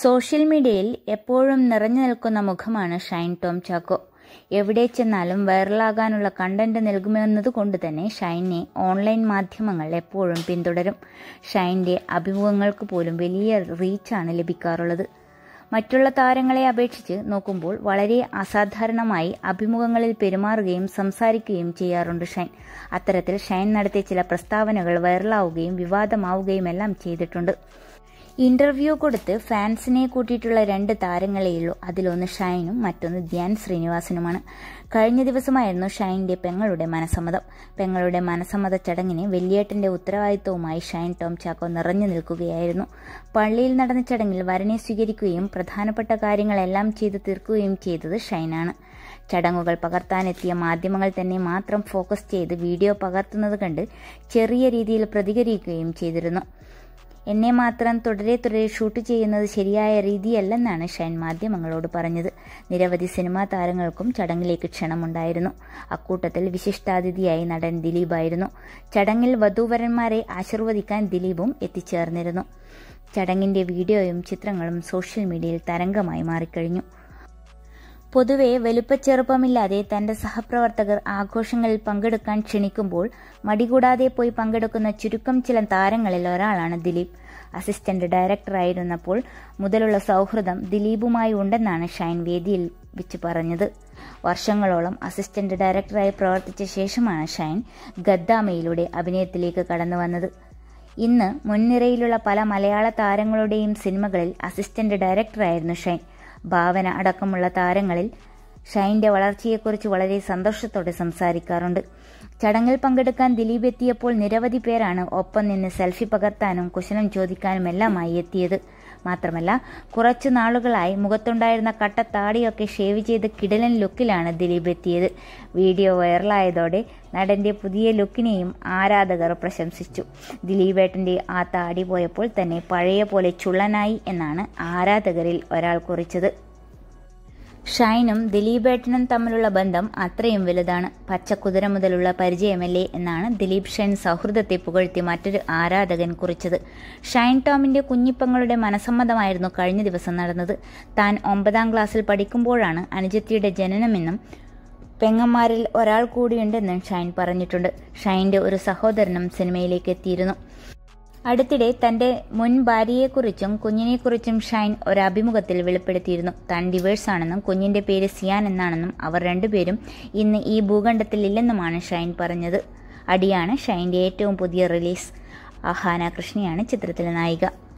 social മീഡിയയിൽ എപ്പോഴും നിറഞ്ഞു നിൽക്കുന്ന മുഖമാണ് ഷൈൻ ടോം ചാക്കോ എവിടെ ചെന്നാലും വൈറലാകാനുള്ള കണ്ടന്റ് നൽകുമെന്നത് കൊണ്ട് തന്നെ ഷൈനെ ഓൺലൈൻ മാധ്യമങ്ങൾ എപ്പോഴും പിന്തുടരും ഷൈൻ്റെ അഭിമുഖങ്ങൾക്ക് പോലും വലിയ റീച്ചാണ് ലഭിക്കാറുള്ളത് മറ്റുള്ള താരങ്ങളെ അപേക്ഷിച്ച് നോക്കുമ്പോൾ വളരെ അസാധാരണമായി അഭിമുഖങ്ങളിൽ പെരുമാറുകയും സംസാരിക്കുകയും ചെയ്യാറുണ്ട് ഷൈൻ അത്തരത്തിൽ ഷൈൻ നടത്തിയ ചില പ്രസ്താവനകൾ വൈറലാവുകയും വിവാദമാവുകയുമെല്ലാം ചെയ്തിട്ടുണ്ട് ഇന്റർവ്യൂ കൊടുത്ത് ഫാൻസിനെ കൂട്ടിയിട്ടുള്ള രണ്ട് താരങ്ങളേ ഉള്ളൂ അതിലൊന്ന് ഷൈനും മറ്റൊന്ന് ധ്യാൻ ശ്രീനിവാസനുമാണ് കഴിഞ്ഞ ദിവസമായിരുന്നു ഷൈനിന്റെ പെങ്ങളുടെ മനസമ്മതം പെങ്ങളുടെ മനസമ്മത ചടങ്ങിന് വെള്ളിയേട്ടന്റെ ഉത്തരവാദിത്വവുമായി ഷൈൻ ടോം ചാക്കോ നിറഞ്ഞു നിൽക്കുകയായിരുന്നു പള്ളിയിൽ നടന്ന ചടങ്ങിൽ വരനെ സ്വീകരിക്കുകയും പ്രധാനപ്പെട്ട കാര്യങ്ങളെല്ലാം ചെയ്തു തീർക്കുകയും ചെയ്തത് ഷൈനാണ് ചടങ്ങുകൾ പകർത്താനെത്തിയ മാധ്യമങ്ങൾ തന്നെ മാത്രം ഫോക്കസ് ചെയ്ത് വീഡിയോ പകർത്തുന്നത് കണ്ട് ചെറിയ രീതിയിൽ പ്രതികരിക്കുകയും ചെയ്തിരുന്നു എന്നെ മാത്രം തുടരെ തുടരെ ഷൂട്ട് ചെയ്യുന്നത് ശരിയായ രീതിയല്ലെന്നാണ് ഷൈൻ മാധ്യമങ്ങളോട് പറഞ്ഞത് നിരവധി സിനിമാ താരങ്ങൾക്കും ചടങ്ങിലേക്ക് ക്ഷണമുണ്ടായിരുന്നു അക്കൂട്ടത്തിൽ വിശിഷ്ടാതിഥിയായി നടൻ ദിലീപായിരുന്നു ചടങ്ങിൽ വധൂവരന്മാരെ ആശീർവദിക്കാൻ ദിലീപും എത്തിച്ചേർന്നിരുന്നു ചടങ്ങിന്റെ വീഡിയോയും ചിത്രങ്ങളും സോഷ്യൽ മീഡിയയിൽ തരംഗമായി മാറിക്കഴിഞ്ഞു പൊതുവെ വലുപ്പച്ചെറുപ്പമില്ലാതെ തന്റെ സഹപ്രവർത്തകർ ആഘോഷങ്ങളിൽ പങ്കെടുക്കാൻ ക്ഷണിക്കുമ്പോൾ മടികൂടാതെ പോയി പങ്കെടുക്കുന്ന ചുരുക്കം ചില താരങ്ങളിൽ ഒരാളാണ് ദിലീപ് അസിസ്റ്റന്റ് ഡയറക്ടറായിരുന്നപ്പോൾ മുതലുള്ള സൗഹൃദം ദിലീപുമായി ഉണ്ടെന്നാണ് ഷൈൻ വേദിയിൽ വെച്ച് പറഞ്ഞത് വർഷങ്ങളോളം അസിസ്റ്റന്റ് ഡയറക്ടറായി പ്രവർത്തിച്ച ശേഷമാണ് ഷൈൻ ഗദ്ദാമയിലൂടെ അഭിനയത്തിലേക്ക് കടന്നു വന്നത് ഇന്ന് മുൻനിരയിലുള്ള പല മലയാള താരങ്ങളുടെയും സിനിമകളിൽ അസിസ്റ്റന്റ് ഡയറക്ടറായിരുന്നു ഷൈൻ ഭാവന അടക്കമുള്ള താരങ്ങളിൽ ഷൈൻ്റെ വളർച്ചയെക്കുറിച്ച് വളരെ സന്തോഷത്തോടെ സംസാരിക്കാറുണ്ട് ചടങ്ങിൽ പങ്കെടുക്കാൻ ദിലീപ് എത്തിയപ്പോൾ നിരവധി പേരാണ് ഒപ്പം നിന്ന് സെൽഫി പകർത്താനും കുശലം എല്ലാമായി എത്തിയത് മാത്രമല്ല കുറച്ചു നാളുകളായി മുഖത്തുണ്ടായിരുന്ന കട്ട താടിയൊക്കെ ഷേവ് ചെയ്ത് കിടലൻ ലുക്കിലാണ് ദിലീപ് എത്തിയത് വീഡിയോ വൈറലായതോടെ നടന്റെ പുതിയ ലുക്കിനെയും ആരാധകർ പ്രശംസിച്ചു ദിലീപേട്ടന്റെ ആ താടി പോയപ്പോൾ തന്നെ പഴയ പോലെ ചുള്ളനായി എന്നാണ് ആരാധകരിൽ ഒരാൾ കുറിച്ചത് ഷൈനും ദിലീപേട്ടനും തമ്മിലുള്ള ബന്ധം അത്രയും വലുതാണ് പച്ചക്കുതിര മുതലുള്ള പരിചയമല്ലേ എന്നാണ് ദിലീപ് ഷൈൻ സൗഹൃദത്തെ പുകഴ്ത്തി മറ്റൊരു ആരാധകൻ കുറിച്ചത് ഷൈൻ ടോമിന്റെ കുഞ്ഞിപ്പങ്ങളുടെ മനസ്സമ്മതമായിരുന്നു കഴിഞ്ഞ ദിവസം നടന്നത് താൻ ഒമ്പതാം ക്ലാസ്സിൽ പഠിക്കുമ്പോഴാണ് അനുജത്തിയുടെ ജനനമെന്നും പെങ്ങന്മാരിൽ ഒരാൾ കൂടിയുണ്ടെന്നും ഷൈൻ പറഞ്ഞിട്ടുണ്ട് ഷൈൻ്റെ ഒരു സഹോദരനും സിനിമയിലേക്ക് എത്തിയിരുന്നു അടുത്തിടെ തന്റെ മുൻ ഭാര്യയെക്കുറിച്ചും കുഞ്ഞിനെക്കുറിച്ചും ഷൈൻ ഒരു അഭിമുഖത്തിൽ വെളിപ്പെടുത്തിയിരുന്നു താൻ ഡിവേഴ്സ് ആണെന്നും കുഞ്ഞിന്റെ പേര് സിയാൻ എന്നാണെന്നും അവർ രണ്ടുപേരും ഇന്ന് ഈ ഭൂഖണ്ഡത്തിലില്ലെന്നുമാണ് ഷൈൻ പറഞ്ഞത് അടിയാണ് ഷൈൻ്റെ ഏറ്റവും പുതിയ റിലീസ് അഹാന കൃഷ്ണയാണ് ചിത്രത്തിലെ നായിക